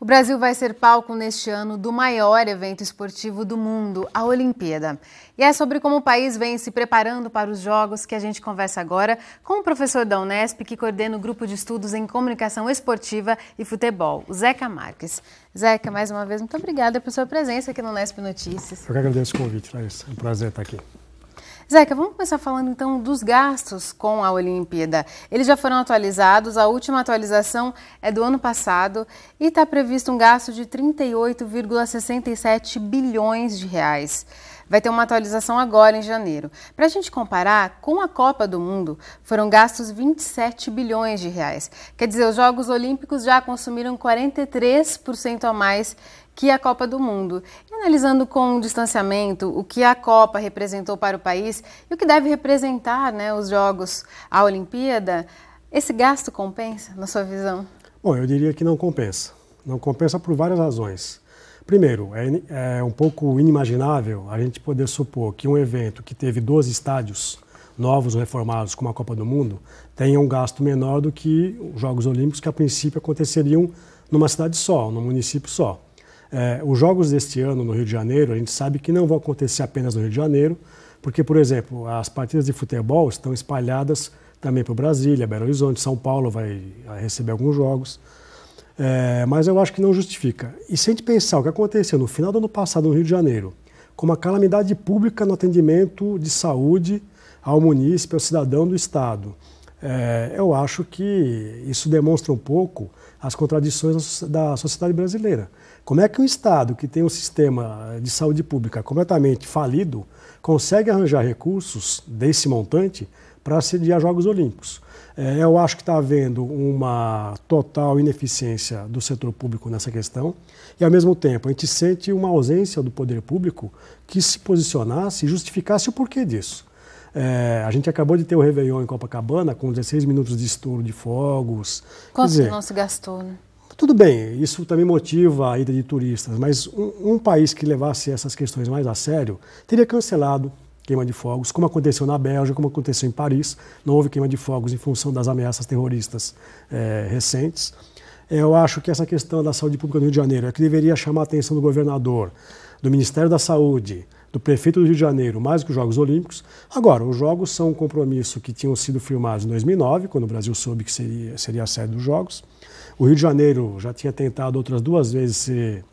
O Brasil vai ser palco neste ano do maior evento esportivo do mundo, a Olimpíada. E é sobre como o país vem se preparando para os Jogos que a gente conversa agora com o professor da Unesp, que coordena o grupo de estudos em comunicação esportiva e futebol, o Zeca Marques. Zeca, mais uma vez, muito obrigada por sua presença aqui no Unesp Notícias. Eu que agradeço o convite, Larissa. É um prazer estar aqui. Zeca, vamos começar falando então dos gastos com a Olimpíada. Eles já foram atualizados, a última atualização é do ano passado e está previsto um gasto de 38,67 bilhões de reais. Vai ter uma atualização agora em janeiro. Para a gente comparar, com a Copa do Mundo foram gastos 27 bilhões de reais. Quer dizer, os Jogos Olímpicos já consumiram 43% a mais que a Copa do Mundo. E analisando com o distanciamento o que a Copa representou para o país e o que deve representar né, os Jogos, a Olimpíada, esse gasto compensa, na sua visão? Bom, eu diria que não compensa. Não compensa por várias razões. Primeiro, é, é um pouco inimaginável a gente poder supor que um evento que teve 12 estádios novos ou reformados como a Copa do Mundo tenha um gasto menor do que os Jogos Olímpicos que a princípio aconteceriam numa cidade só, num município só. É, os Jogos deste ano no Rio de Janeiro, a gente sabe que não vão acontecer apenas no Rio de Janeiro, porque, por exemplo, as partidas de futebol estão espalhadas também para Brasília, Belo Horizonte, São Paulo vai receber alguns jogos. É, mas eu acho que não justifica. E se a gente pensar o que aconteceu no final do ano passado no Rio de Janeiro, com uma calamidade pública no atendimento de saúde ao munícipe, ao cidadão do Estado, é, eu acho que isso demonstra um pouco as contradições da sociedade brasileira. Como é que um Estado que tem um sistema de saúde pública completamente falido consegue arranjar recursos desse montante para sediar Jogos Olímpicos. É, eu acho que está havendo uma total ineficiência do setor público nessa questão e, ao mesmo tempo, a gente sente uma ausência do poder público que se posicionasse e justificasse o porquê disso. É, a gente acabou de ter o Réveillon em Copacabana com 16 minutos de estouro de fogos. Quanto dizer, não se gastou, né? Tudo bem, isso também motiva a ida de turistas, mas um, um país que levasse essas questões mais a sério teria cancelado, queima de fogos, como aconteceu na Bélgica, como aconteceu em Paris. Não houve queima de fogos em função das ameaças terroristas é, recentes. Eh, eu acho que essa questão da saúde pública do Rio de Janeiro é que deveria chamar a atenção do governador, do Ministério da Saúde, do prefeito do Rio de Janeiro, mais que os Jogos Olímpicos. Agora, os Jogos são um compromisso que tinham sido firmados em 2009, quando o Brasil soube que seria, seria a sede dos Jogos. O Rio de Janeiro já tinha tentado outras duas vezes ser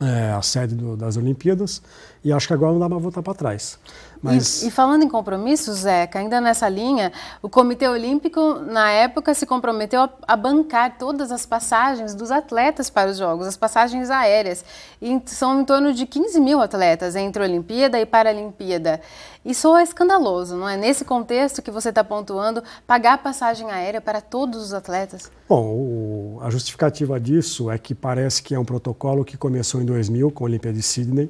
é, a sede do, das Olimpíadas e acho que agora não dá para voltar para trás. Mas... E, e, falando em compromisso, Zeca, ainda nessa linha, o Comitê Olímpico, na época, se comprometeu a, a bancar todas as passagens dos atletas para os Jogos, as passagens aéreas. E são em torno de 15 mil atletas entre Olimpíada e Paralimpíada. Isso é escandaloso, não é? Nesse contexto que você está pontuando, pagar passagem aérea para todos os atletas? Bom, o, a justificativa disso é que parece que é um protocolo que começou em 2000 com a Olimpíada de Sydney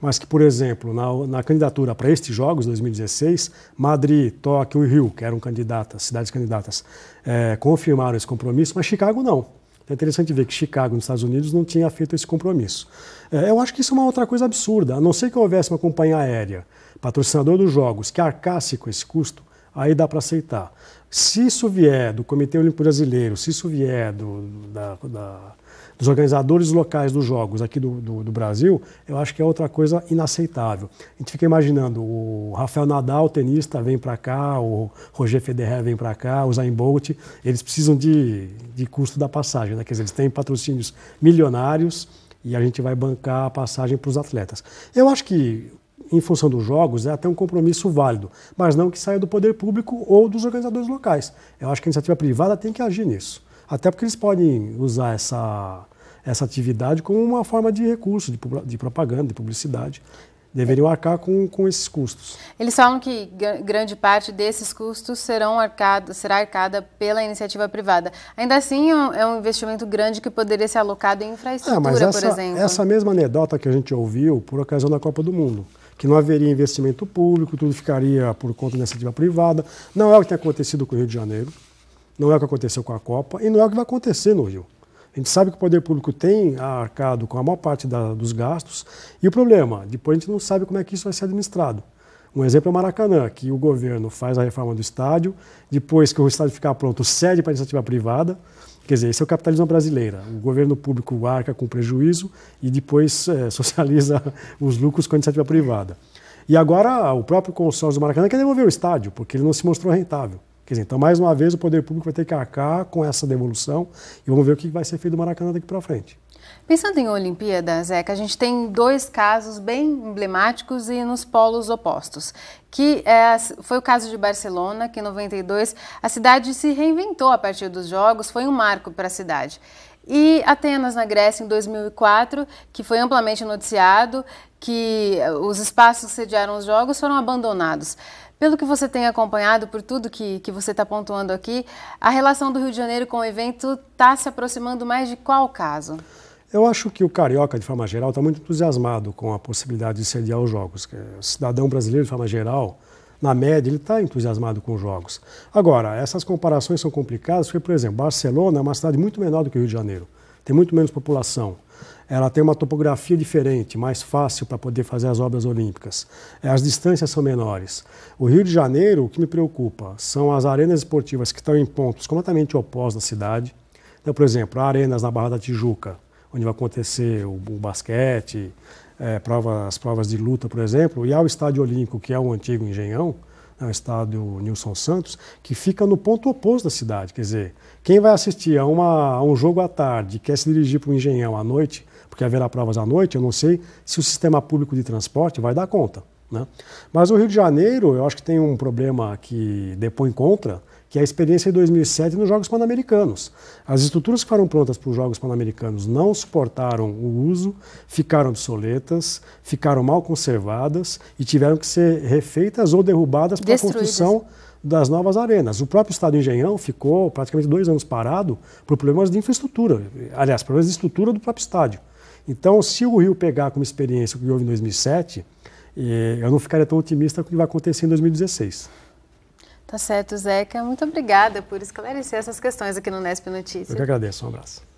mas que, por exemplo, na, na candidatura para estes Jogos 2016, Madrid, Tóquio e Rio, que eram candidatas, cidades candidatas, é, confirmaram esse compromisso, mas Chicago não. É interessante ver que Chicago, nos Estados Unidos, não tinha feito esse compromisso. É, eu acho que isso é uma outra coisa absurda. A não ser que houvesse uma companhia aérea, patrocinador dos Jogos, que arcasse com esse custo, aí dá para aceitar. Se isso vier do Comitê Olímpico Brasileiro, se isso vier do, da, da, dos organizadores locais dos Jogos aqui do, do, do, Brasil, eu acho que é outra coisa inaceitável. A gente fica imaginando, o Rafael Nadal, o tenista, vem para cá, o Roger Federer vem para cá, o Zayn Bolt, eles precisam de, de custo da passagem, né? quer dizer, eles têm patrocínios milionários, e a gente vai bancar a passagem para os atletas. Eu acho que em função dos jogos, é até um compromisso válido, mas não que saia do poder público ou dos organizadores locais. Eu acho que a iniciativa privada tem que agir nisso. Até porque eles podem usar essa, essa atividade como uma forma de recurso, de, de propaganda, de publicidade deveriam arcar com, com esses custos. Eles falam que grande parte desses custos serão arcado, será arcada pela iniciativa privada. Ainda assim, é um é investimento grande que poderia ser alocado em infraestrutura, é, mas essa, por exemplo. Essa mesma anedota que a gente ouviu por ocasião da Copa do Mundo, que não haveria investimento público, tudo ficaria por conta da iniciativa privada. Não é o que tem acontecido com o Rio de Janeiro, não é o que aconteceu com a Copa e não é o que vai acontecer no Rio. A gente sabe que o poder público tem arcado com a maior parte da, dos gastos e o problema, depois a gente não sabe como é que isso vai ser administrado. Um exemplo é o Maracanã, que o governo faz a reforma do estádio, depois que o estádio ficar pronto, cede para a iniciativa privada. Quer dizer, esse é o capitalismo brasileiro. O governo público arca com prejuízo e depois é, socializa os lucros com a iniciativa privada. E agora o próprio consórcio do Maracanã quer devolver o estádio, porque ele não se mostrou rentável. Quer dizer, então, mais uma vez, o poder público vai ter que arcar com essa devolução e vamos ver o que vai ser feito do Maracanã daqui para frente. Pensando em Olimpíadas, Zeca, é a gente tem dois casos bem emblemáticos e nos polos opostos. Que é, foi o caso de Barcelona, que em 92 a cidade se reinventou a partir dos Jogos, foi um marco para a cidade. E Atenas, na Grécia, em 2004, que foi amplamente noticiado que os espaços que sediaram os Jogos foram abandonados. Pelo que você tem acompanhado, por tudo que, que você está pontuando aqui, a relação do Rio de Janeiro com o evento está se aproximando mais de qual caso? Eu acho que o carioca, de forma geral, está muito entusiasmado com a possibilidade de sediar os jogos. É, o cidadão brasileiro, de forma geral, na média, ele está entusiasmado com os jogos. Agora, essas comparações são complicadas, porque, por exemplo, Barcelona é uma cidade muito menor do que o Rio de Janeiro, tem muito menos população ela tem uma topografia diferente, mais fácil para poder fazer as obras olímpicas. É, as distâncias são menores. O Rio de Janeiro, o que me preocupa, são as arenas esportivas que estão em pontos completamente opostos da cidade. Então, por exemplo, arenas na Barra da Tijuca, onde vai acontecer o, o basquete, é, provas, as provas de luta, por exemplo, e ao Estádio Olímpico, que é o antigo Engenhão, o é estádio Nilson Santos, que fica no ponto oposto da cidade. Quer dizer, quem vai assistir a, uma, a um jogo à tarde, quer se dirigir para o Engenhão à noite, porque haverá provas à noite, eu não sei se o sistema público de transporte vai dar conta. Né? Mas o Rio de Janeiro, eu acho que tem um problema que depõe contra, que é a experiência de 2007 nos Jogos Pan-Americanos. As estruturas que foram prontas para os Jogos Pan-Americanos não suportaram o uso, ficaram obsoletas, ficaram mal conservadas e tiveram que ser refeitas ou derrubadas para a construção das novas arenas. O próprio Estado Engenhão ficou praticamente dois anos parado por problemas de infraestrutura, aliás, problemas de estrutura do próprio estádio. Então, se o Rio pegar como experiência o que houve em 2007, eu não ficaria tão otimista com o que vai acontecer em 2016. Tá certo, Zeca. Muito obrigada por esclarecer essas questões aqui no Nesp Notícias. Eu que agradeço. Um abraço.